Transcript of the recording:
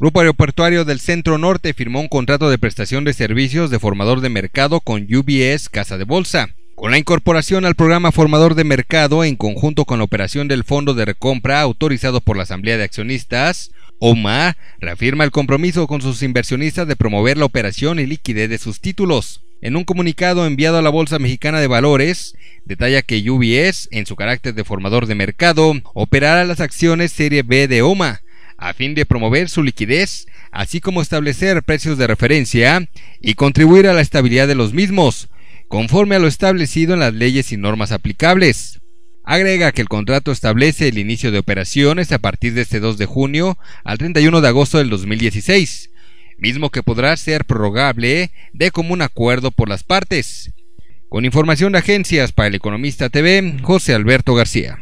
Grupo Aeroportuario del Centro Norte firmó un contrato de prestación de servicios de formador de mercado con UBS Casa de Bolsa. Con la incorporación al programa Formador de Mercado en conjunto con la operación del Fondo de Recompra autorizado por la Asamblea de Accionistas, OMA reafirma el compromiso con sus inversionistas de promover la operación y liquidez de sus títulos. En un comunicado enviado a la Bolsa Mexicana de Valores, detalla que UBS, en su carácter de formador de mercado, operará las acciones Serie B de OMA, a fin de promover su liquidez, así como establecer precios de referencia y contribuir a la estabilidad de los mismos, conforme a lo establecido en las leyes y normas aplicables. Agrega que el contrato establece el inicio de operaciones a partir de este 2 de junio al 31 de agosto del 2016, mismo que podrá ser prorrogable de común acuerdo por las partes. Con información de agencias para el Economista TV, José Alberto García.